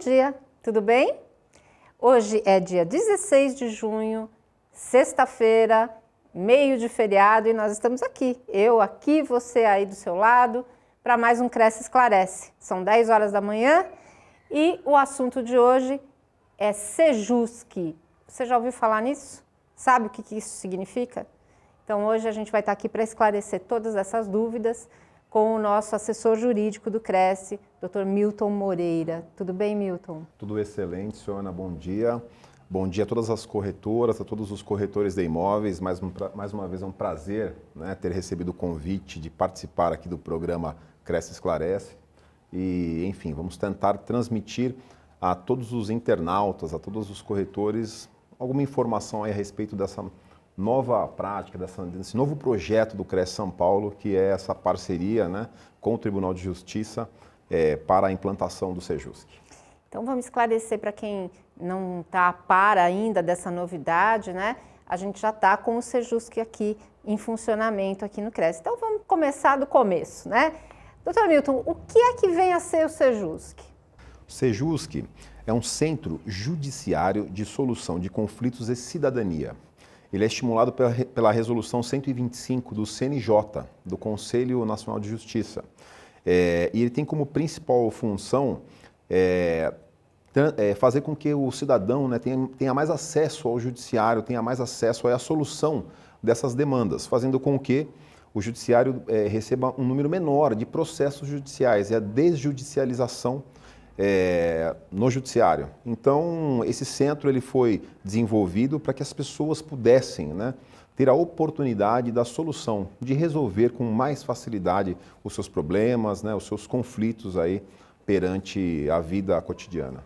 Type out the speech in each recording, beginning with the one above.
dia, tudo bem? Hoje é dia 16 de junho, sexta-feira, meio de feriado e nós estamos aqui, eu aqui, você aí do seu lado, para mais um Cresce Esclarece. São 10 horas da manhã e o assunto de hoje é sejuski. Você já ouviu falar nisso? Sabe o que isso significa? Então hoje a gente vai estar aqui para esclarecer todas essas dúvidas com o nosso assessor jurídico do Cresce, Dr. Milton Moreira. Tudo bem, Milton? Tudo excelente, Sônia. Bom dia. Bom dia a todas as corretoras, a todos os corretores de imóveis. Mais, um, mais uma vez é um prazer né, ter recebido o convite de participar aqui do programa Cresce Esclarece. E, enfim, vamos tentar transmitir a todos os internautas, a todos os corretores, alguma informação a respeito dessa nova prática, dessa, desse novo projeto do CRES São Paulo, que é essa parceria né, com o Tribunal de Justiça é, para a implantação do SEJUSC. Então vamos esclarecer para quem não está a par ainda dessa novidade, né? A gente já está com o Sejusc aqui em funcionamento aqui no CRES. Então vamos começar do começo, né? Doutor Milton, o que é que vem a ser o Sejusc? O Sejusc é um centro judiciário de solução de conflitos e cidadania ele é estimulado pela, pela resolução 125 do CNJ, do Conselho Nacional de Justiça. É, e ele tem como principal função é, é, fazer com que o cidadão né, tenha, tenha, mais acesso ao judiciário, tenha mais acesso à é solução dessas demandas, fazendo com que o judiciário é, receba um número menor de processos judiciais e é a desjudicialização é, no judiciário. Então, esse centro ele foi desenvolvido para que as pessoas pudessem né, ter a oportunidade da solução, de resolver com mais facilidade os seus problemas, né, os seus conflitos aí perante a vida cotidiana.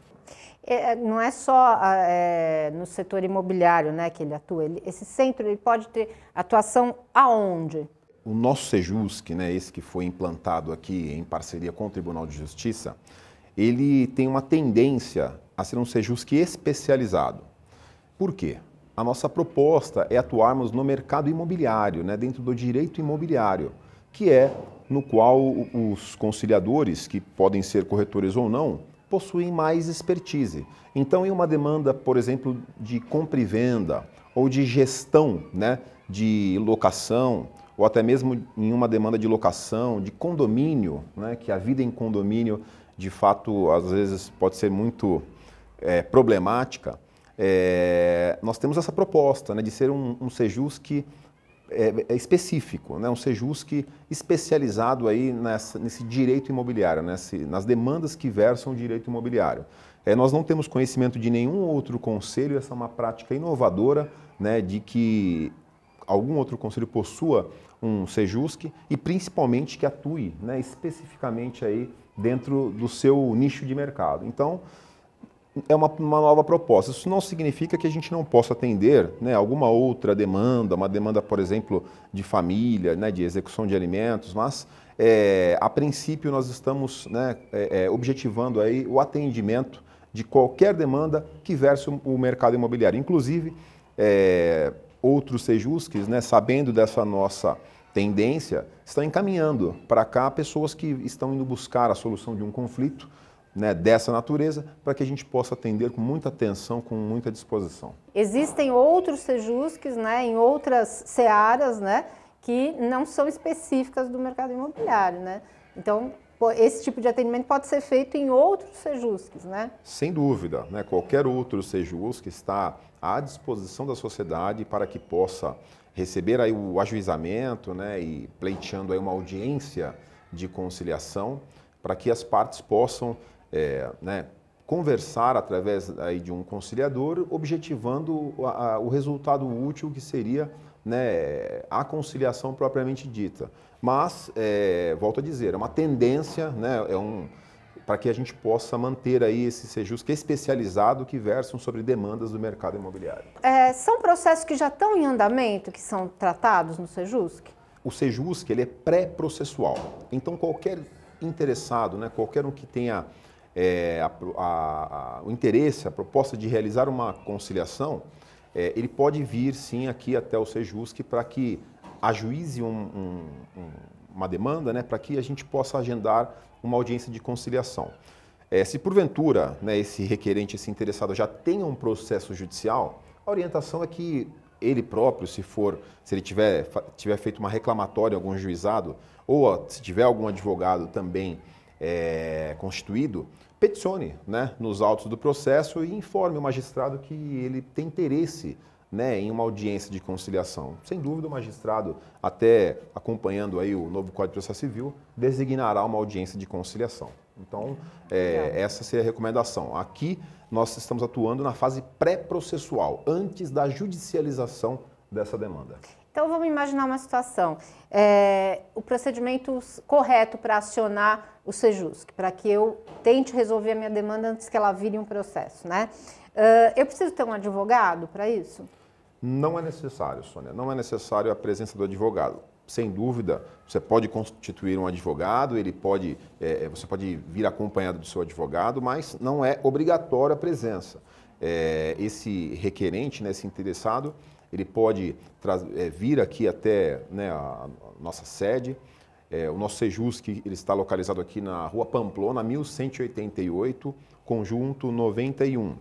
É, é não é só ah, é, no setor imobiliário né, que ele atua, ele, esse centro ele pode ter atuação aonde? O nosso Sejusc, né, esse que foi implantado aqui em parceria com o Tribunal de Justiça, ele tem uma tendência a ser um Sejusque especializado. Por quê? A nossa proposta é atuarmos no mercado imobiliário, né, dentro do direito imobiliário, que é no qual os conciliadores, que podem ser corretores ou não, possuem mais expertise. Então, em uma demanda, por exemplo, de compra e venda ou de gestão né, de locação, ou até mesmo em uma demanda de locação, de condomínio, né, que é a vida em condomínio de fato, às vezes pode ser muito é, problemática, é, nós temos essa proposta né, de ser um, um Sejus que é, é, específico, né, um Sejus que especializado aí nessa, nesse direito imobiliário, nesse, né, nas demandas que versam o direito imobiliário. É, nós não temos conhecimento de nenhum outro conselho, essa é uma prática inovadora né, de que algum outro conselho possua um Sejusc e principalmente que atue né, especificamente aí dentro do seu nicho de mercado. Então, é uma, uma, nova proposta. Isso não significa que a gente não possa atender né, alguma outra demanda, uma demanda, por exemplo, de família, né, de execução de alimentos, mas é, a princípio nós estamos né, é, é objetivando aí o atendimento de qualquer demanda que verse o mercado imobiliário. Inclusive, é, outros Sejusques, né, sabendo dessa nossa tendência, estão encaminhando para cá pessoas que estão indo buscar a solução de um conflito né, dessa natureza para que a gente possa atender com muita atenção, com muita disposição. Existem outros sejusques né, em outras searas né, que não são específicas do mercado imobiliário. Né? Então, esse tipo de atendimento pode ser feito em outros sejusques, né? Sem dúvida, né? qualquer outro sejusque está à disposição da sociedade para que possa receber aí o ajuizamento né, e pleiteando aí uma audiência de conciliação para que as partes possam é, né, conversar através aí de um conciliador, objetivando a, a, o resultado útil que seria né, a conciliação propriamente dita. Mas, é, volto a dizer, é uma tendência, né, é um para que a gente possa manter aí esse Sejusc é especializado que versam sobre demandas do mercado imobiliário. É, são processos que já estão em andamento, que são tratados no Sejusc? O Sejusc ele é pré-processual. Então qualquer interessado, né, qualquer um que tenha é, a, a, a, o interesse, a proposta de realizar uma conciliação, é, ele pode vir sim aqui até o Sejusc para que ajuize um, um, um uma demanda né, para que a gente possa agendar uma audiência de conciliação. É, se porventura né, esse requerente, esse interessado já tenha um processo judicial, a orientação é que ele próprio, se for, se ele tiver, tiver feito uma reclamatória em algum juizado, ou se tiver algum advogado também é, constituído, peticione né, nos autos do processo e informe o magistrado que ele tem interesse né, em uma audiência de conciliação. Sem dúvida, o magistrado, até acompanhando aí o novo Código de Processo Civil, designará uma audiência de conciliação. Então, é, essa seria a recomendação. Aqui, nós estamos atuando na fase pré-processual, antes da judicialização dessa demanda. Então, vamos imaginar uma situação. É, o procedimento correto para acionar o Sejusc, para que eu tente resolver a minha demanda antes que ela vire um processo, né? Uh, eu preciso ter um advogado para isso? Não é necessário, Sônia, não é necessário a presença do advogado. Sem dúvida, você pode constituir um advogado, ele pode, é, é você pode vir acompanhado do seu advogado, mas não é obrigatória a presença. É, esse requerente, né, esse interessado, ele pode é, vir aqui até né, a, a nossa sede, é, o nosso Sejus, que ele está localizado aqui na Rua Pamplona, 1188, conjunto 91.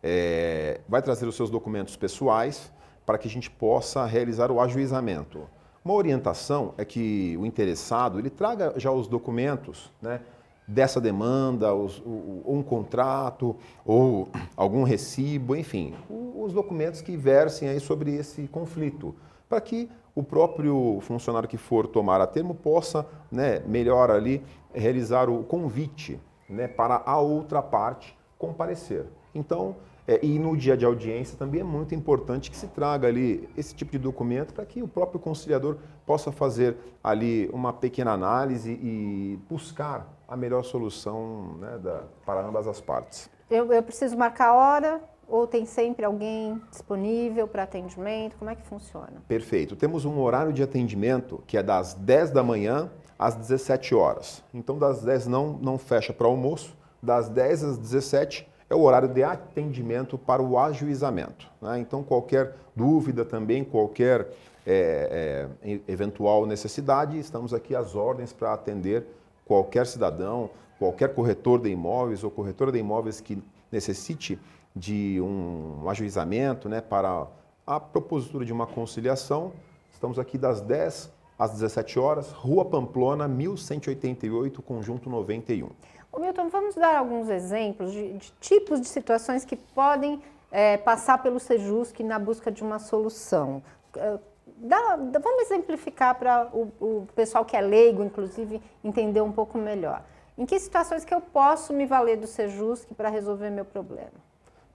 É, vai trazer os seus documentos pessoais, para que a gente possa realizar o ajuizamento. Uma orientação é que o interessado ele traga já os documentos né, dessa demanda, os, o, um contrato ou algum recibo, enfim, os documentos que versem aí sobre esse conflito, para que o próprio funcionário que for tomar a termo possa, né, melhor ali, realizar o convite né, para a outra parte comparecer. Então, é, e no dia de audiência também é muito importante que se traga ali esse tipo de documento para que o próprio conciliador possa fazer ali uma pequena análise e buscar a melhor solução né, da, para ambas as partes. Eu, eu preciso marcar a hora, ou tem sempre alguém disponível para atendimento? Como é que funciona? Perfeito. Temos um horário de atendimento que é das 10 da manhã às 17 horas. Então, das 10 não, não fecha para almoço, das 10 às 17 é o horário de atendimento para o ajuizamento. Né? Então, qualquer dúvida também, qualquer é, é, eventual necessidade, estamos aqui às ordens para atender qualquer cidadão, qualquer corretor de imóveis ou corretora de imóveis que necessite de um ajuizamento né, para a propositura de uma conciliação. Estamos aqui das 10 às 17 horas, Rua Pamplona, 1188, Conjunto 91. Ô Milton, vamos dar alguns exemplos de, de tipos de situações que podem é, passar pelo Sejusc na busca de uma solução. É, dá, dá, vamos exemplificar para o, o pessoal que é leigo, inclusive, entender um pouco melhor. Em que situações que eu posso me valer do Sejusc para resolver meu problema?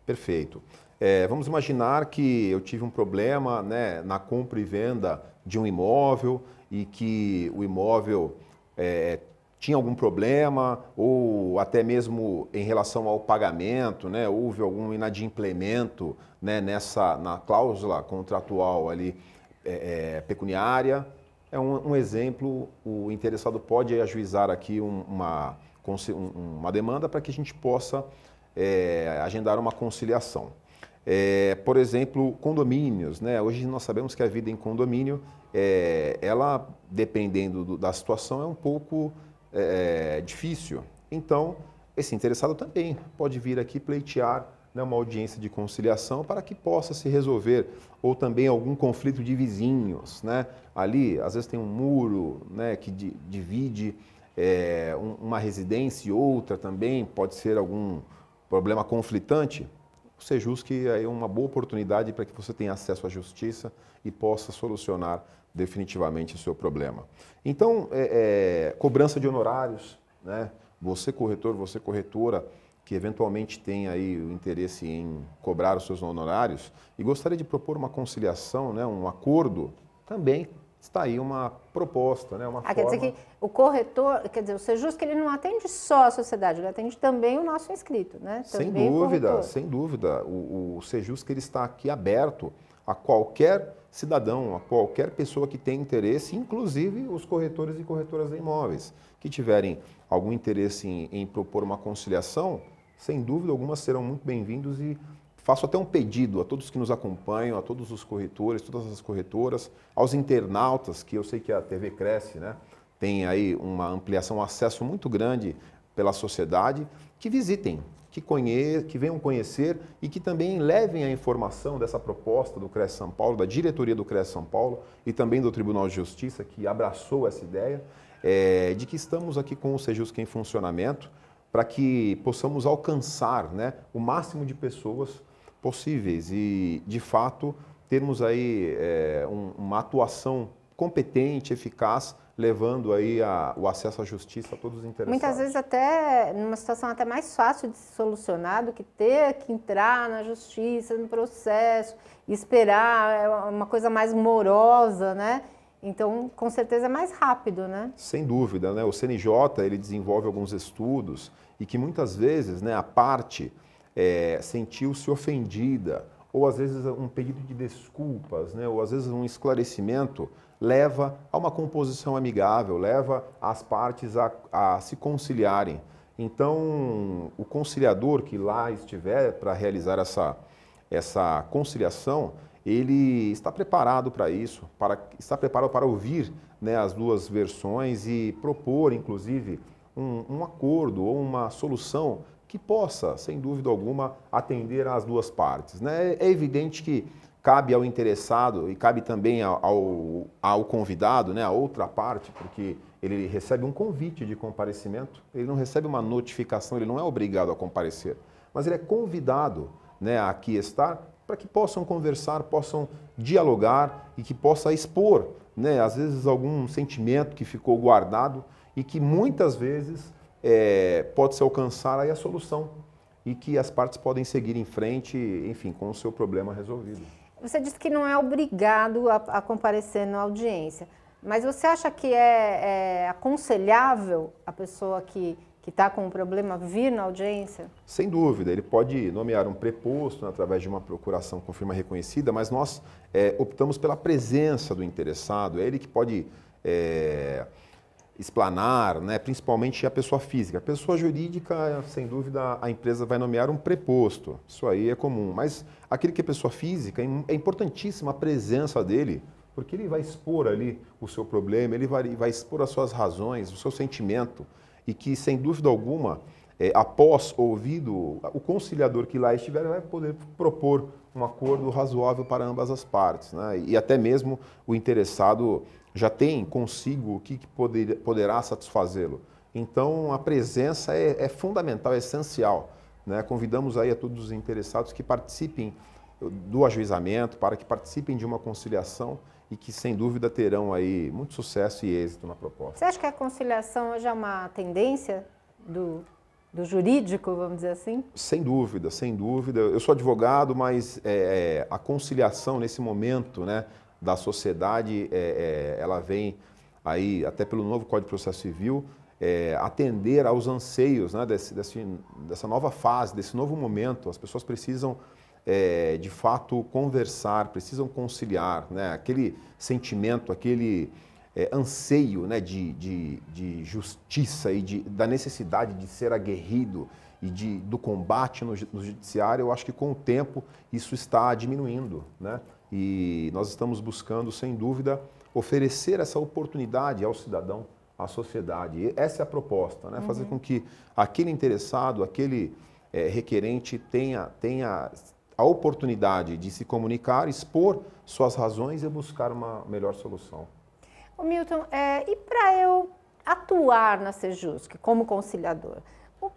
Perfeito. É, vamos imaginar que eu tive um problema né, na compra e venda de um imóvel e que o imóvel é, tinha algum problema ou até mesmo em relação ao pagamento, né, houve algum inadimplemento né, nessa na cláusula contratual ali é, é, pecuniária. É um, um, exemplo. O interessado pode ajuizar aqui uma uma demanda para que a gente possa é, agendar uma conciliação. É, por exemplo, condomínios, né? Hoje nós sabemos que a vida em condomínio, é, ela dependendo do, da situação é um pouco é, é, difícil, então esse interessado também pode vir aqui pleitear né, uma audiência de conciliação para que possa se resolver, ou também algum conflito de vizinhos. Né? Ali, às vezes, tem um muro né, que di divide é, um, uma residência e outra também, pode ser algum problema conflitante. O que é uma boa oportunidade para que você tenha acesso à justiça e possa solucionar definitivamente o seu problema. Então, é, é, cobrança de honorários, né? Você corretor, você corretora que eventualmente tem aí o interesse em cobrar os seus honorários e gostaria de propor uma conciliação, né, um acordo também está aí uma proposta, né? uma ah, forma... Quer dizer que o corretor, quer dizer, o Sejus, é que ele não atende só a sociedade, ele atende também o nosso inscrito, né? Também sem dúvida, sem dúvida. O, o Sejus, que ele está aqui aberto a qualquer cidadão, a qualquer pessoa que tem interesse, inclusive os corretores e corretoras de imóveis, que tiverem algum interesse em, em propor uma conciliação, sem dúvida alguma serão muito bem-vindos e faço até um pedido a todos que nos acompanham, a todos os corretores, todas as corretoras, aos internautas, que eu sei que a TV cresce, né? tem aí uma ampliação, um acesso muito grande pela sociedade, que visitem, que, conhe... que venham conhecer e que também levem a informação dessa proposta do CRES São Paulo, da diretoria do CRES São Paulo e também do Tribunal de Justiça, que abraçou essa ideia, é, de que estamos aqui com o Sejusca em funcionamento para que possamos alcançar né, o máximo de pessoas possíveis e, de fato, termos aí é, um, uma atuação competente, eficaz, levando aí a, o acesso à justiça a todos os interessados. Muitas vezes até numa situação até mais fácil de solucionar do que ter que entrar na justiça, no processo, esperar, é uma coisa mais morosa, né? Então, com certeza é mais rápido, né? Sem dúvida, né? O CNJ, ele desenvolve alguns estudos e que muitas vezes, né, a parte é, sentiu-se ofendida, ou às vezes um pedido de desculpas, né? ou às vezes um esclarecimento, leva a uma composição amigável, leva as partes a, a se conciliarem. Então, o conciliador que lá estiver para realizar essa, essa conciliação, ele está preparado para isso, para, está preparado para ouvir né, as duas versões e propor, inclusive, um, um acordo ou uma solução que possa, sem dúvida alguma, atender às duas partes. Né? É evidente que cabe ao interessado e cabe também ao, ao, ao convidado, né, a outra parte, porque ele recebe um convite de comparecimento, ele não recebe uma notificação, ele não é obrigado a comparecer, mas ele é convidado né, a aqui estar para que possam conversar, possam dialogar e que possa expor, né, às vezes, algum sentimento que ficou guardado e que muitas vezes é, pode-se alcançar aí a solução e que as partes podem seguir em frente, enfim, com o seu problema resolvido. Você disse que não é obrigado a, a comparecer na audiência, mas você acha que é, é aconselhável a pessoa que que está com um problema vir na audiência? Sem dúvida, ele pode nomear um preposto né, através de uma procuração com firma reconhecida, mas nós é, optamos pela presença do interessado, é ele que pode. É explanar, né, principalmente a pessoa física. A pessoa jurídica, sem dúvida, a empresa vai nomear um preposto. Isso aí é comum. Mas aquele que é pessoa física, é importantíssima a presença dele, porque ele vai expor ali o seu problema, ele vai, vai expor as suas razões, o seu sentimento, e que, sem dúvida alguma, é, após ouvido, o conciliador que lá estiver vai poder propor um acordo razoável para ambas as partes. Né? E até mesmo o interessado já tem consigo o que, que poder, poderá satisfazê-lo. Então, a presença é, é fundamental, é essencial. Né? Convidamos aí a todos os interessados que participem do ajuizamento, para que participem de uma conciliação e que, sem dúvida, terão aí muito sucesso e êxito na proposta. Você acha que a conciliação hoje é uma tendência do, do jurídico, vamos dizer assim? Sem dúvida, sem dúvida. Eu sou advogado, mas é, é a conciliação nesse momento, né, da sociedade, é, é, ela vem aí, até pelo novo Código de Processo Civil, é, atender aos anseios né, desse, desse, dessa nova fase, desse novo momento. As pessoas precisam, é, de fato, conversar, precisam conciliar. Né, aquele sentimento, aquele é, anseio né, de, de, de, justiça e de, da necessidade de ser aguerrido e de, do combate no, no judiciário, eu acho que com o tempo isso está diminuindo. Né? E nós estamos buscando, sem dúvida, oferecer essa oportunidade ao cidadão, à sociedade. E essa é a proposta, né? fazer uhum. com que aquele interessado, aquele é, requerente tenha, tenha a oportunidade de se comunicar, expor suas razões e buscar uma melhor solução. O Milton, é, e para eu atuar na Sejusc como conciliador?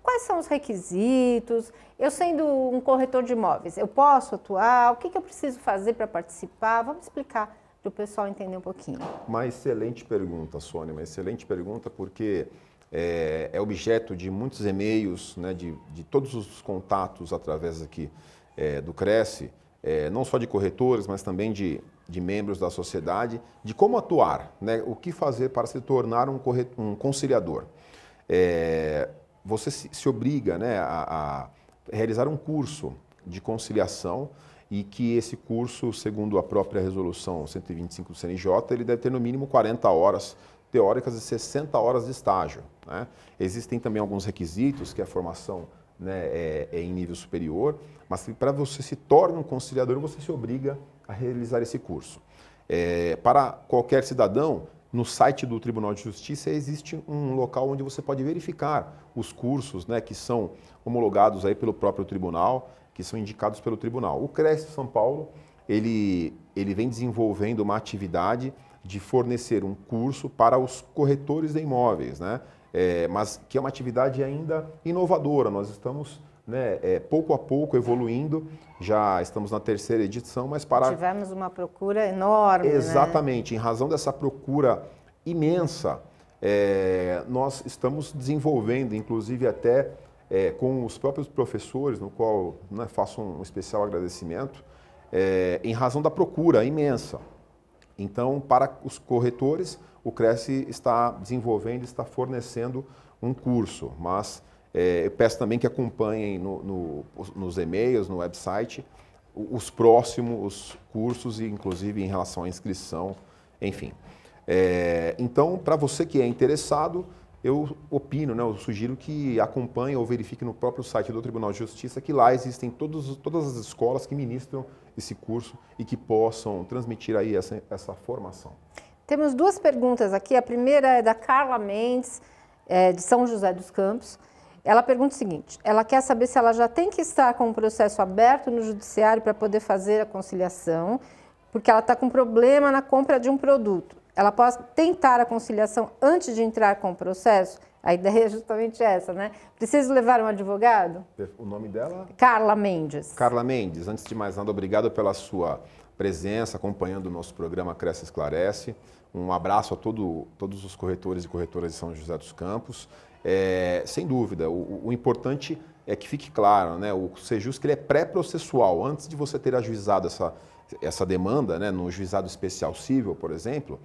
Quais são os requisitos? Eu sendo um corretor de imóveis, eu posso atuar? O que, que eu preciso fazer para participar? Vamos explicar para o pessoal entender um pouquinho. Uma excelente pergunta, Sônia, uma excelente pergunta, porque é, é objeto de muitos e-mails, né, de, de todos os contatos através aqui é, do Cresce, é, não só de corretores, mas também de, de membros da sociedade, de como atuar, né, o que fazer para se tornar um, corretor, um conciliador. É, você se, se obriga né, a, a realizar um curso de conciliação e que esse curso, segundo a própria resolução 125 do CNJ, ele deve ter no mínimo 40 horas teóricas e 60 horas de estágio. Né? Existem também alguns requisitos, que a formação né, é, é, em nível superior, mas para você se tornar um conciliador, você se obriga a realizar esse curso. É, para qualquer cidadão, no site do Tribunal de Justiça existe um local onde você pode verificar os cursos né, que são homologados aí pelo próprio tribunal, que são indicados pelo tribunal. O CRES São Paulo ele, ele vem desenvolvendo uma atividade de fornecer um curso para os corretores de imóveis, né? É, mas que é uma atividade ainda inovadora. Nós estamos né, é, pouco a pouco evoluindo. Já estamos na terceira edição, mas para. Tivemos uma procura enorme. Né? Exatamente, né? em razão dessa procura imensa, é, nós estamos desenvolvendo, inclusive até é, com os próprios professores, no qual né, faço um especial agradecimento, é, em razão da procura imensa. Então, para os corretores, o Cresce está desenvolvendo, está fornecendo um curso, mas é, eu peço também que acompanhem no, no, nos e-mails, no website, os próximos cursos e inclusive em relação à inscrição, enfim. É, então, para você que é interessado, eu opino, né, eu sugiro que acompanhe ou verifique no próprio site do Tribunal de Justiça que lá existem todos, todas as escolas que ministram esse curso e que possam transmitir aí essa, essa formação. Temos duas perguntas aqui. A primeira é da Carla Mendes, é, de São José dos Campos. Ela pergunta o seguinte: ela quer saber se ela já tem que estar com o um processo aberto no judiciário para poder fazer a conciliação, porque ela está com problema na compra de um produto. Ela pode tentar a conciliação antes de entrar com o processo? A ideia é justamente essa, né? Preciso levar um advogado? O nome dela? Carla Mendes. Carla Mendes, antes de mais nada, obrigado pela sua presença, acompanhando o nosso programa Cresce Esclarece. Um abraço a todo, todos os corretores e corretoras de São José dos Campos. É, sem dúvida, o, o, importante é que fique claro, né? o Sejus que ele é pré-processual. Antes de você ter ajuizado essa, essa demanda, né? no juizado especial civil, por exemplo,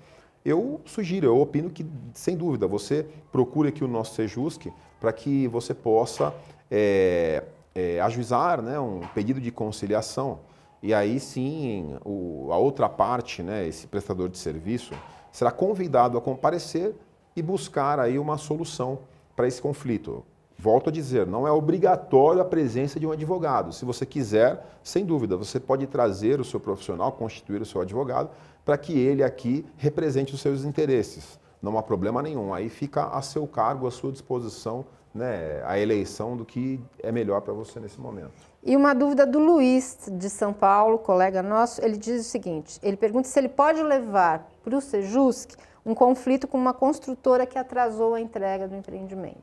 eu sugiro, eu opino que, sem dúvida, você procure aqui o nosso Sejusc para que você possa é, é, ajuizar né, um pedido de conciliação. E aí sim, o, a outra parte, né, esse prestador de serviço, será convidado a comparecer e buscar aí uma solução para esse conflito. Volto a dizer, não é obrigatório a presença de um advogado. Se você quiser, sem dúvida, você pode trazer o seu profissional, constituir o seu advogado, para que ele aqui represente os seus interesses. Não há problema nenhum. Aí fica a seu cargo, à sua disposição, né, a eleição do que é melhor para você nesse momento. E uma dúvida do Luiz de São Paulo, colega nosso, ele diz o seguinte: ele pergunta se ele pode levar para o Sejusc um conflito com uma construtora que atrasou a entrega do empreendimento.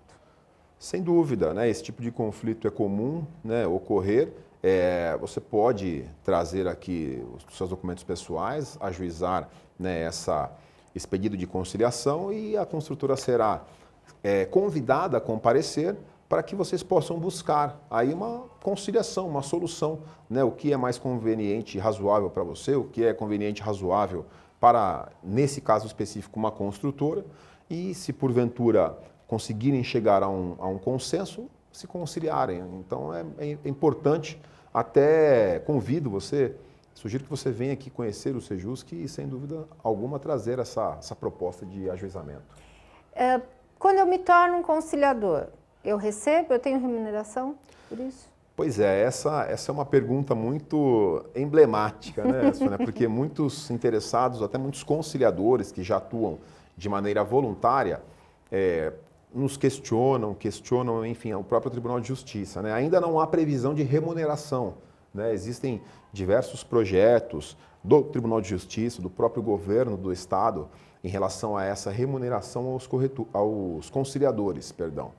Sem dúvida, né? esse tipo de conflito é comum né, ocorrer. É, você pode trazer aqui os seus documentos pessoais, ajuizar né, essa, esse pedido de conciliação e a construtora será é, convidada a comparecer para que vocês possam buscar aí uma conciliação, uma solução, né? O que é mais conveniente e razoável para você, o que é conveniente e razoável para, nesse caso específico, uma construtora, e se porventura conseguirem chegar a um, a um consenso, se conciliarem. Então é, é, importante, até convido você, sugiro que você venha aqui conhecer o Sejusc e, sem dúvida alguma, trazer essa, essa proposta de ajuizamento. É, quando eu me torno um conciliador, eu recebo, eu tenho remuneração por isso? Pois é, essa, essa é uma pergunta muito emblemática, né, Sônia? Porque muitos interessados, até muitos conciliadores que já atuam de maneira voluntária, é, nos questionam, questionam, enfim, o próprio Tribunal de Justiça. Né? Ainda não há previsão de remuneração. Né? Existem diversos projetos do Tribunal de Justiça, do próprio governo do Estado, em relação a essa remuneração aos, aos conciliadores. perdão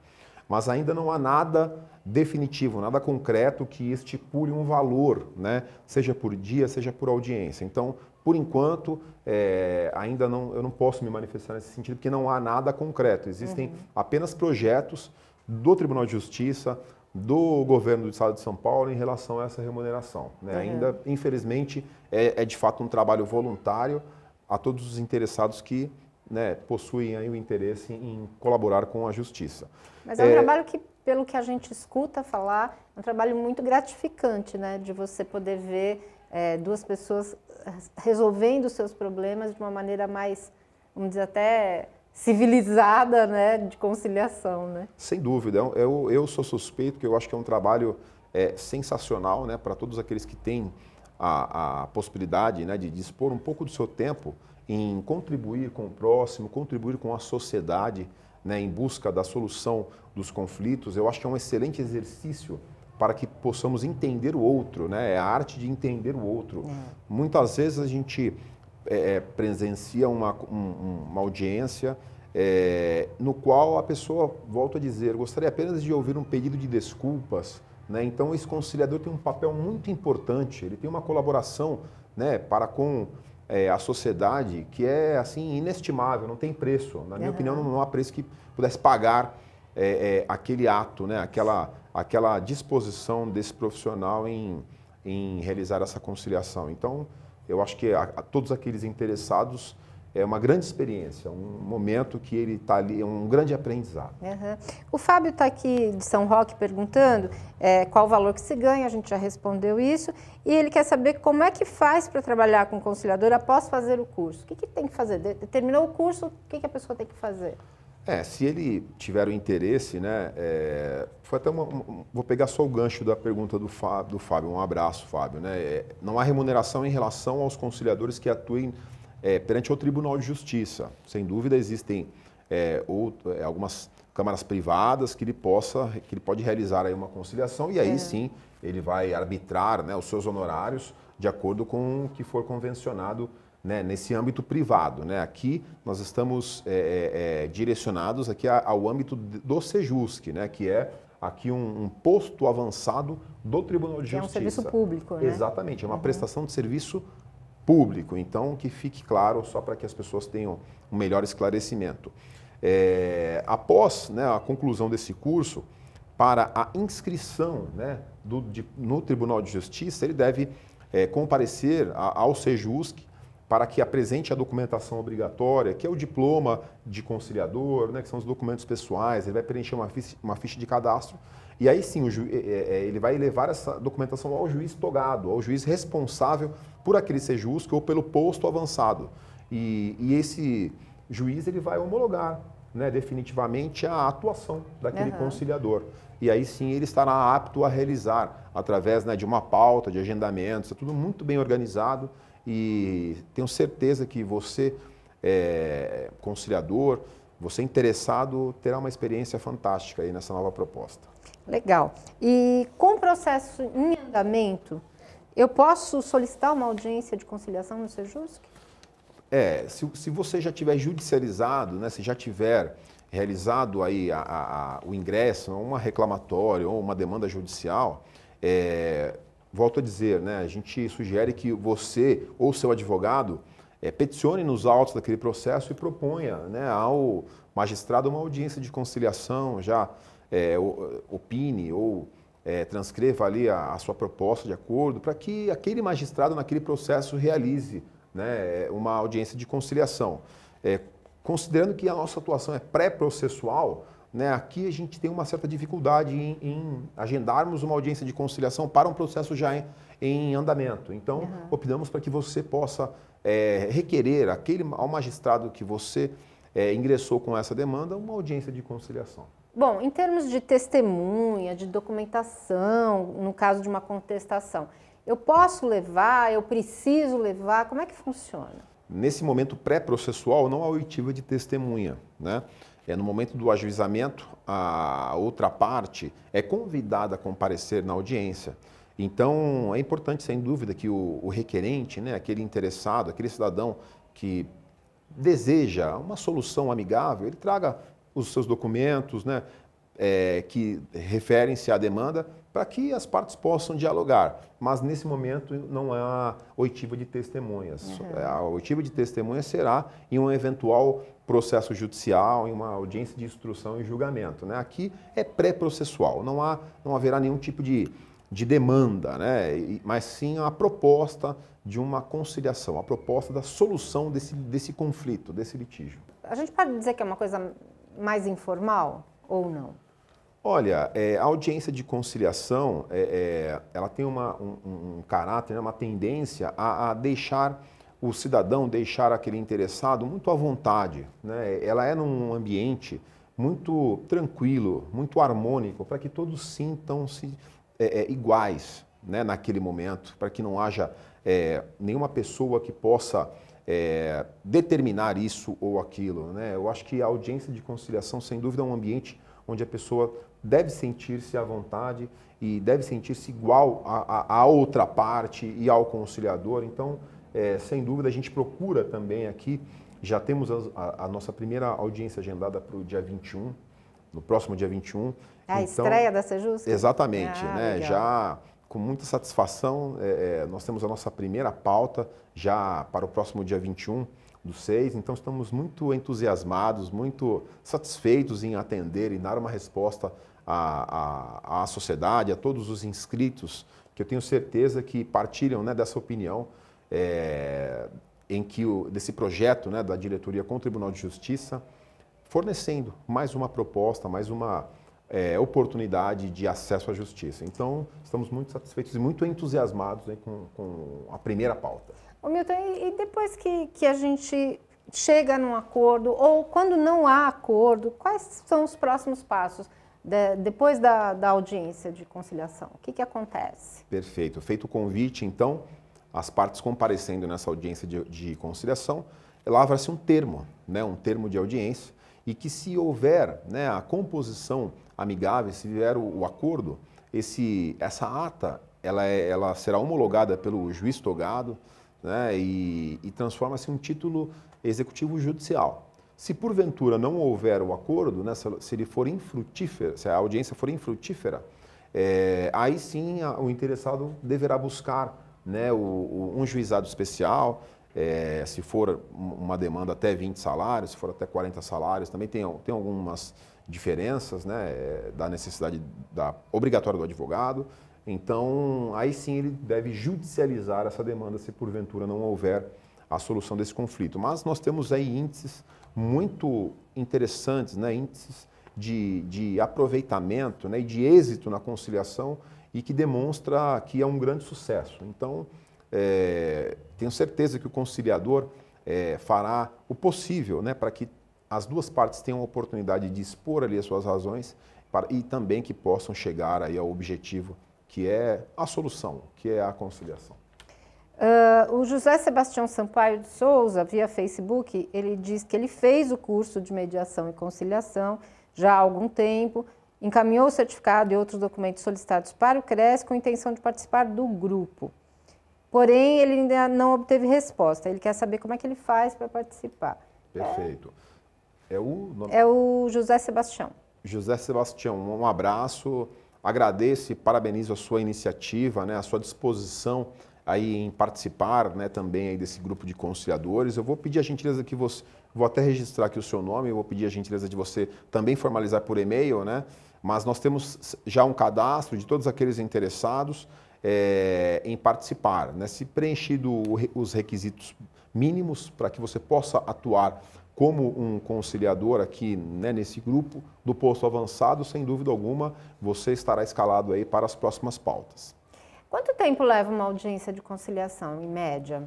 mas ainda não há nada definitivo, nada concreto que estipule um valor, né? seja por dia, seja por audiência. Então, por enquanto, é, ainda não, eu não posso me manifestar nesse sentido, porque não há nada concreto. Existem uhum. apenas projetos do Tribunal de Justiça, do governo do Estado de São Paulo em relação a essa remuneração. Né? Uhum. Ainda, infelizmente, é, é de fato um trabalho voluntário a todos os interessados que né, possuem aí o interesse em colaborar com a justiça. Mas é um é... trabalho que, pelo que a gente escuta falar, é um trabalho muito gratificante, né, de você poder ver é, duas pessoas resolvendo seus problemas de uma maneira mais, vamos dizer, até civilizada, né, de conciliação, né? Sem dúvida. Eu, eu sou suspeito que eu acho que é um trabalho é, sensacional, né, para todos aqueles que têm a, a possibilidade, né, de dispor um pouco do seu tempo em contribuir com o próximo, contribuir com a sociedade né, em busca da solução dos conflitos, eu acho que é um excelente exercício para que possamos entender o outro, né? É a arte de entender o outro. É. Muitas vezes a gente é, é presencia uma, um, uma audiência é, no qual a pessoa volta a dizer gostaria apenas de ouvir um pedido de desculpas, né? Então esse conciliador tem um papel muito importante. Ele tem uma colaboração, né? Para com é, à sociedade que é assim inestimável, não tem preço. Na minha uhum. opinião, não, há preço que pudesse pagar é, é, aquele ato, né? aquela, aquela disposição desse profissional em, em realizar essa conciliação. Então, eu acho que a, a todos aqueles interessados é uma grande experiência, um momento que ele está ali, é um grande aprendizado. Uhum. O Fábio está aqui de São Roque perguntando é, qual o valor que se ganha, a gente já respondeu isso, e ele quer saber como é que faz para trabalhar com conciliador após fazer o curso. O que, que tem que fazer? Terminou o curso, o que, que a pessoa tem que fazer? É, se ele tiver o interesse, né, é, foi até uma, vou pegar só o gancho da pergunta do Fábio, do Fábio um abraço, Fábio, né, é, não há remuneração em relação aos conciliadores que atuem é, perante o Tribunal de Justiça. Sem dúvida, existem é, outro, é, algumas câmaras privadas que ele possa, que ele pode realizar aí uma conciliação e aí é. sim ele vai arbitrar né, os seus honorários de acordo com o que for convencionado né, nesse âmbito privado. Né? Aqui nós estamos é, é, direcionados aqui ao âmbito do Sejusc, né, que é aqui um, um, posto avançado do Tribunal de que Justiça. É um serviço público, né? Exatamente, é uma uhum. prestação de serviço público público. Então, que fique claro, só para que as pessoas tenham um melhor esclarecimento. É, após né, a conclusão desse curso, para a inscrição né, do, de, no Tribunal de Justiça, ele deve é, comparecer a, ao SEJUSC para que apresente a documentação obrigatória, que é o diploma de conciliador, né, que são os documentos pessoais, ele vai preencher uma ficha, uma ficha de cadastro e aí sim, ju, é, é, é, ele vai levar essa documentação ao juiz togado, ao juiz responsável por aquele ser ou pelo posto avançado. E, e esse juiz ele vai homologar né, definitivamente a atuação daquele uhum. conciliador. E aí sim ele estará apto a realizar, através né, de uma pauta, de agendamentos, é tudo muito bem organizado. E tenho certeza que você, é, conciliador, você interessado, terá uma experiência fantástica aí nessa nova proposta. Legal. E com o processo em andamento, eu posso solicitar uma audiência de conciliação no Sejusc? É, se, se você já tiver judicializado, né, se já tiver realizado aí a, a, a, o ingresso, uma reclamatória ou uma demanda judicial, é, volto a dizer, né, a gente sugere que você ou seu advogado é, peticione nos autos daquele processo e proponha né, ao magistrado uma audiência de conciliação já é, opine ou é, transcreva ali a, a, sua proposta de acordo para que aquele magistrado naquele processo realize né, uma audiência de conciliação. É, considerando que a nossa atuação é pré-processual, né, aqui a gente tem uma certa dificuldade em, em, agendarmos uma audiência de conciliação para um processo já em, em andamento. Então, uhum. optamos para que você possa é, requerer aquele, ao magistrado que você é, ingressou com essa demanda uma audiência de conciliação. Bom, em termos de testemunha, de documentação, no caso de uma contestação, eu posso levar, eu preciso levar, como é que funciona? Nesse momento pré-processual, não há oitiva de testemunha. Né? É, no momento do ajuizamento, a outra parte é convidada a comparecer na audiência. Então, é importante, sem dúvida, que o, o requerente, né, aquele interessado, aquele cidadão que deseja uma solução amigável, ele traga os seus documentos, né, é, que referem-se à demanda, para que as partes possam dialogar. Mas nesse momento não há é oitiva de testemunhas. Uhum. É, a oitiva de testemunhas será em um eventual processo judicial, em uma audiência de instrução e julgamento. Né? Aqui é pré-processual, não, há, não haverá nenhum tipo de, de demanda, né? mas sim a proposta de uma conciliação, a proposta da solução desse, desse conflito, desse litígio. A gente pode dizer que é uma coisa mais informal ou não? Olha, é, a audiência de conciliação, é, é, ela tem uma, um, um, caráter, né, uma tendência a, a, deixar o cidadão, deixar aquele interessado muito à vontade. Né? Ela é num ambiente muito tranquilo, muito harmônico, para que todos sintam-se é, é, iguais né, naquele momento, para que não haja é, nenhuma pessoa que possa é, determinar isso ou aquilo. Né? Eu acho que a audiência de conciliação, sem dúvida, é um ambiente onde a pessoa deve sentir-se à vontade e deve sentir-se igual à outra parte e ao conciliador. Então, é, sem dúvida, a gente procura também aqui, já temos a, a, nossa primeira audiência agendada para o dia 21, no próximo dia 21. É a então, estreia da Sejus? Exatamente, ah, né? Legal. Já com muita satisfação, é, é, nós temos a nossa primeira pauta já para o próximo dia 21 do 6, então estamos muito entusiasmados, muito satisfeitos em atender e dar uma resposta à, à, à sociedade, a todos os inscritos, que eu tenho certeza que partilham né, dessa opinião é, em que o, desse projeto né, da diretoria com o Tribunal de Justiça, fornecendo mais uma proposta, mais uma é, oportunidade de acesso à justiça. Então, estamos muito satisfeitos e muito entusiasmados né, com, com, a primeira pauta. Ô Milton, e, depois que, que a gente chega num acordo, ou quando não há acordo, quais são os próximos passos? De, depois da, da, audiência de conciliação, o que, que acontece? Perfeito. Feito o convite, então, as partes comparecendo nessa audiência de, de conciliação, lavra-se um termo, né? um termo de audiência, e que se houver né, a composição amigável, se houver o, o acordo, esse, essa ata ela, é, ela será homologada pelo juiz togado né, e, e transforma-se em um título executivo judicial. Se porventura não houver o acordo, né, se, ele for infrutífero, se a audiência for infrutífera, é, aí sim a, o interessado deverá buscar né, o, o, um juizado especial é, se for uma demanda até 20 salários, se for até 40 salários, também tem, tem algumas diferenças né, é, da necessidade da obrigatória do advogado. Então, aí sim ele deve judicializar essa demanda se porventura não houver a solução desse conflito. Mas nós temos aí índices muito interessantes, né, índices de, de aproveitamento né, e de êxito na conciliação e que demonstra que é um grande sucesso. Então, é, tenho certeza que o conciliador é, fará o possível né, para que as duas partes tenham a oportunidade de expor ali as suas razões para, e também que possam chegar aí ao objetivo que é a solução, que é a conciliação. Uh, o José Sebastião Sampaio de Souza, via Facebook, ele diz que ele fez o curso de mediação e conciliação já há algum tempo, encaminhou o certificado e outros documentos solicitados para o CRES com intenção de participar do grupo. Porém, ele ainda não obteve resposta. Ele quer saber como é que ele faz para participar. Perfeito. É, é o nome... É o José Sebastião. José Sebastião, um abraço. Agradeço e parabenizo a sua iniciativa, né, a sua disposição aí em participar né, também aí desse grupo de conciliadores. Eu vou pedir a gentileza que você, vou até registrar aqui o seu nome, eu vou pedir a gentileza de você também formalizar por e-mail, né? Mas nós temos já um cadastro de todos aqueles interessados é, em participar. Né? Se preenchido os requisitos mínimos para que você possa atuar como um conciliador aqui né, nesse grupo do posto avançado, sem dúvida alguma, você estará escalado aí para as próximas pautas. Quanto tempo leva uma audiência de conciliação, em média?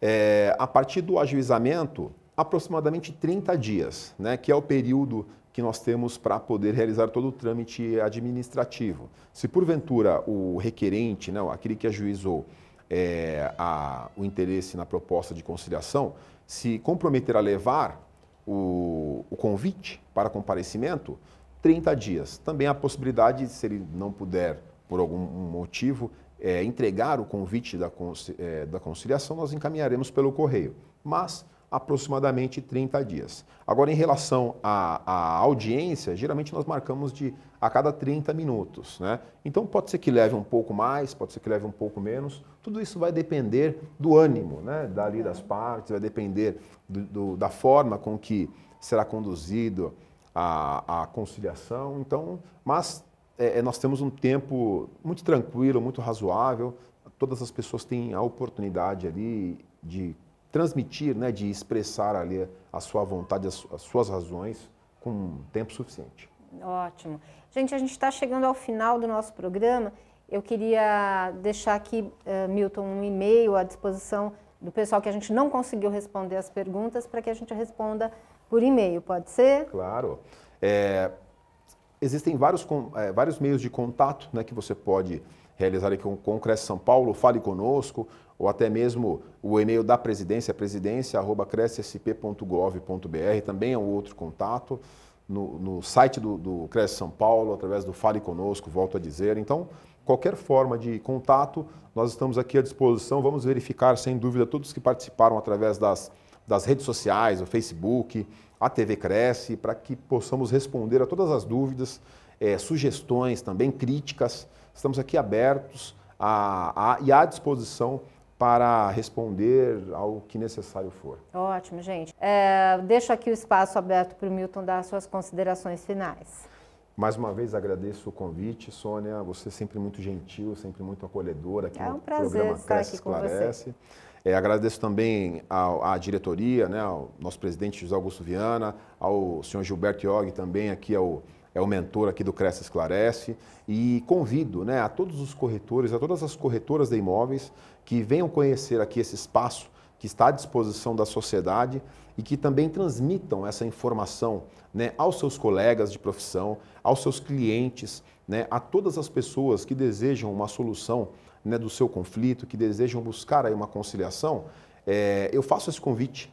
É, a partir do ajuizamento, aproximadamente 30 dias, né, que é o período que nós temos para poder realizar todo o trâmite administrativo. Se porventura o requerente, não, né, aquele que ajuizou é, a, o interesse na proposta de conciliação, se comprometer a levar o, o convite para comparecimento, 30 dias. Também a possibilidade, se ele não puder, por algum motivo, é, entregar o convite da, é, da conciliação, nós encaminharemos pelo correio. Mas aproximadamente 30 dias. Agora, em relação à, audiência, geralmente nós marcamos de a cada 30 minutos. Né? Então, pode ser que leve um pouco mais, pode ser que leve um pouco menos. Tudo isso vai depender do ânimo né? dali das partes, vai depender do, do, da forma com que será conduzido a, a conciliação. Então, mas é, é nós temos um tempo muito tranquilo, muito razoável. Todas as pessoas têm a oportunidade ali de transmitir, né, de expressar ali a sua vontade, as suas razões com tempo suficiente. Ótimo. Gente, a gente está chegando ao final do nosso programa. Eu queria deixar aqui, uh, Milton, um e-mail à disposição do pessoal que a gente não conseguiu responder as perguntas para que a gente responda por e-mail, pode ser? Claro. É, existem vários, é, vários meios de contato né, que você pode realizar aqui com, o Cresce São Paulo, fale conosco, ou até mesmo o e-mail da presidência, presidência.crescsp.gov.br, também é um outro contato. No, no site do, do Cresce São Paulo, através do Fale Conosco, volto a dizer. Então, qualquer forma de contato, nós estamos aqui à disposição. Vamos verificar, sem dúvida, todos que participaram através das, das redes sociais, o Facebook, a TV Cresce, para que possamos responder a todas as dúvidas é, sugestões, também críticas. Estamos aqui abertos a, a, e à disposição para responder ao que necessário for. Ótimo, gente. É, deixo aqui o espaço aberto para o Milton dar suas considerações finais. Mais uma vez agradeço o convite, Sônia. Você é sempre muito gentil, sempre muito acolhedora aqui é um no programa Cresce Esclarece. É, agradeço também à, à, diretoria, né, ao nosso presidente José Augusto Viana, ao senhor Gilberto Iog também aqui ao é o mentor aqui do Cresce Esclarece, e convido né, a todos os corretores, a todas as corretoras de imóveis que venham conhecer aqui esse espaço que está à disposição da sociedade e que também transmitam essa informação né, aos seus colegas de profissão, aos seus clientes, né, a todas as pessoas que desejam uma solução né, do seu conflito, que desejam buscar aí uma conciliação, é, eu faço esse convite,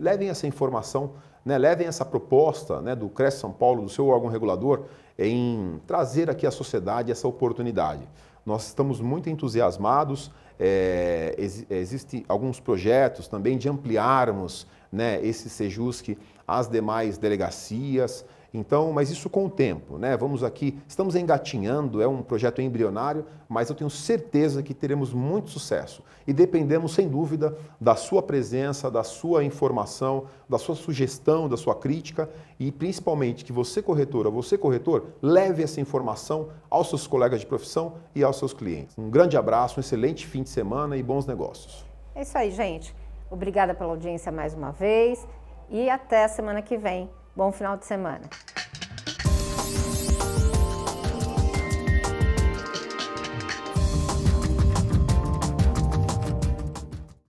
levem essa informação, né, levem essa proposta né, do Cresce São Paulo, do seu órgão regulador, em trazer aqui à sociedade essa oportunidade. Nós estamos muito entusiasmados, é, ex, existem alguns projetos também de ampliarmos né, esse Sejusque às demais delegacias, então, mas isso com o tempo, né? Vamos aqui, estamos engatinhando, é um projeto embrionário, mas eu tenho certeza que teremos muito sucesso e dependemos sem dúvida da sua presença, da sua informação, da sua sugestão, da sua crítica e principalmente que você corretora, você corretor, leve essa informação aos seus colegas de profissão e aos seus clientes. Um grande abraço, um excelente fim de semana e bons negócios. É isso aí, gente. Obrigada pela audiência mais uma vez e até semana que vem. Bom final de semana.